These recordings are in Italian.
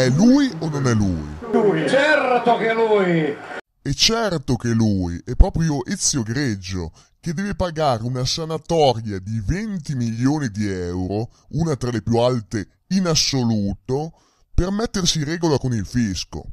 È lui o non è lui? Lui, certo che è lui! E certo che lui è proprio Ezio Greggio che deve pagare una sanatoria di 20 milioni di euro, una tra le più alte in assoluto, per mettersi in regola con il fisco.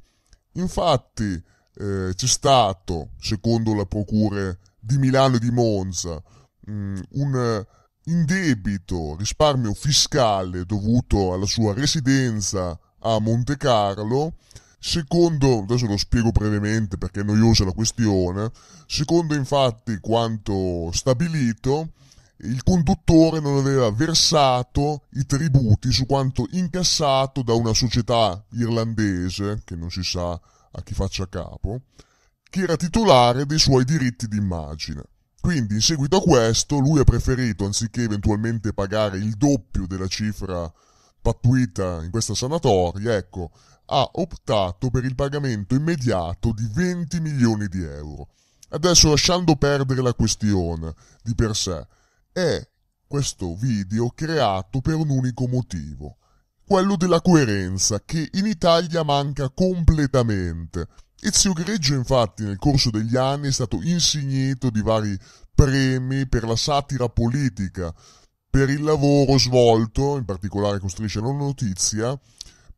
Infatti eh, c'è stato, secondo la procura di Milano e di Monza, mh, mm, un indebito risparmio fiscale dovuto alla sua residenza a Monte Carlo. Secondo, adesso lo spiego brevemente perché è noiosa la questione, secondo infatti quanto stabilito, il conduttore non aveva versato i tributi su quanto incassato da una società irlandese, che non si sa a chi faccia capo, che era titolare dei suoi diritti d'immagine. Quindi in seguito a questo lui ha preferito, anziché eventualmente pagare il doppio della cifra pattuita in questa sanatoria, ecco, ha optato per il pagamento immediato di 20 milioni di euro. Adesso lasciando perdere la questione di per sé, è questo video creato per un unico motivo, quello della coerenza che in Italia manca completamente. Ezio Greggio infatti nel corso degli anni è stato insignito di vari premi per la satira politica, per il lavoro svolto, in particolare con Striscia Non Notizia,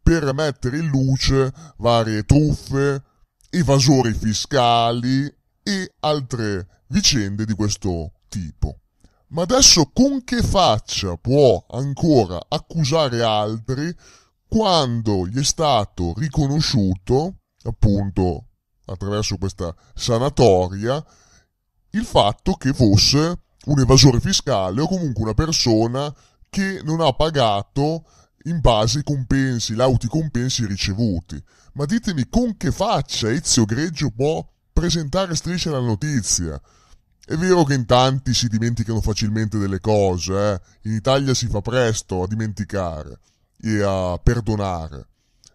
per mettere in luce varie truffe, evasori fiscali e altre vicende di questo tipo. Ma adesso con che faccia può ancora accusare altri quando gli è stato riconosciuto, appunto attraverso questa sanatoria, il fatto che fosse un evasore fiscale o comunque una persona che non ha pagato in base ai compensi, lauti compensi ricevuti. Ma ditemi con che faccia Ezio Greggio può presentare striscia la notizia? È vero che in tanti si dimenticano facilmente delle cose, eh? in Italia si fa presto a dimenticare e a perdonare.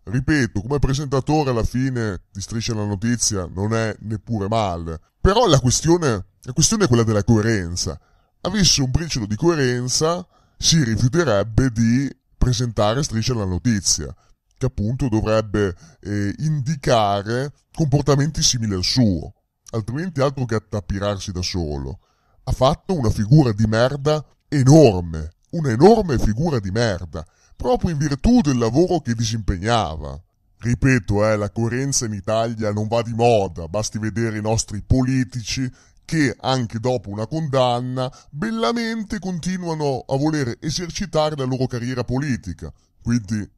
Ripeto, come presentatore alla fine di Striscia la Notizia non è neppure male, però la questione, la questione è quella della coerenza avesse un briciolo di coerenza, si rifiuterebbe di presentare striscia la notizia, che appunto dovrebbe eh, indicare comportamenti simili al suo, altrimenti altro che attapirarsi da solo. Ha fatto una figura di merda enorme, un'enorme figura di merda, proprio in virtù del lavoro che disimpegnava. Ripeto, eh, la coerenza in Italia non va di moda, basti vedere i nostri politici che anche dopo una condanna bellamente continuano a voler esercitare la loro carriera politica. Quindi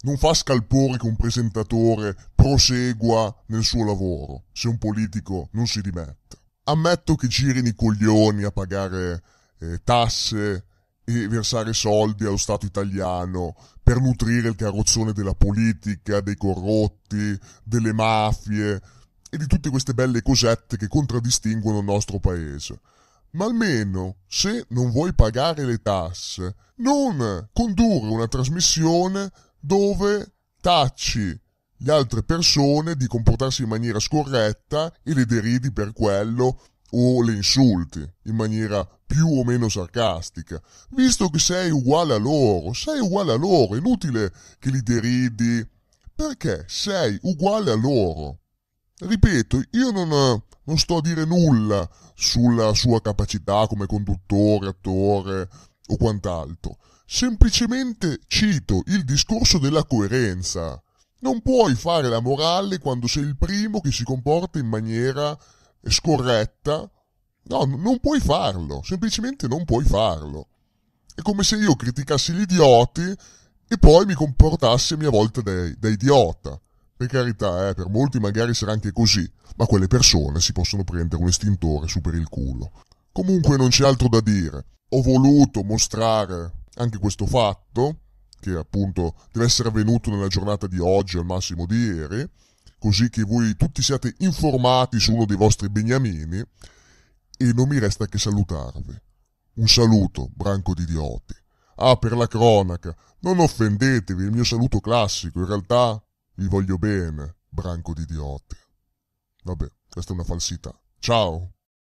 non fa scalpore che un presentatore prosegua nel suo lavoro se un politico non si dimette. Ammetto che girino i coglioni a pagare eh, tasse e versare soldi allo Stato italiano per nutrire il carrozzone della politica, dei corrotti, delle mafie, e di tutte queste belle cosette che contraddistinguono il nostro paese. Ma almeno, se non vuoi pagare le tasse, non condurre una trasmissione dove tacci le altre persone di comportarsi in maniera scorretta e le deridi per quello o le insulti in maniera più o meno sarcastica, visto che sei uguale a loro, sei uguale a loro, è inutile che li deridi, perché sei uguale a loro. Ripeto, io non, eh, non sto a dire nulla sulla sua capacità come conduttore, attore o quant'altro. Semplicemente cito il discorso della coerenza. Non puoi fare la morale quando sei il primo che si comporta in maniera scorretta. No, non puoi farlo, semplicemente non puoi farlo. È come se io criticassi gli idioti e poi mi comportassi a mia volta da, da idiota. Per carità, eh, per molti magari sarà anche così, ma quelle persone si possono prendere un estintore su per il culo. Comunque non c'è altro da dire. Ho voluto mostrare anche questo fatto, che appunto deve essere avvenuto nella giornata di oggi, al massimo di ieri, così che voi tutti siate informati su uno dei vostri beniamini, e non mi resta che salutarvi. Un saluto, branco di idioti. Ah, per la cronaca, non offendetevi, il mio saluto classico, in realtà vi voglio bene, branco di idioti. Vabbè, questa è una falsità. Ciao!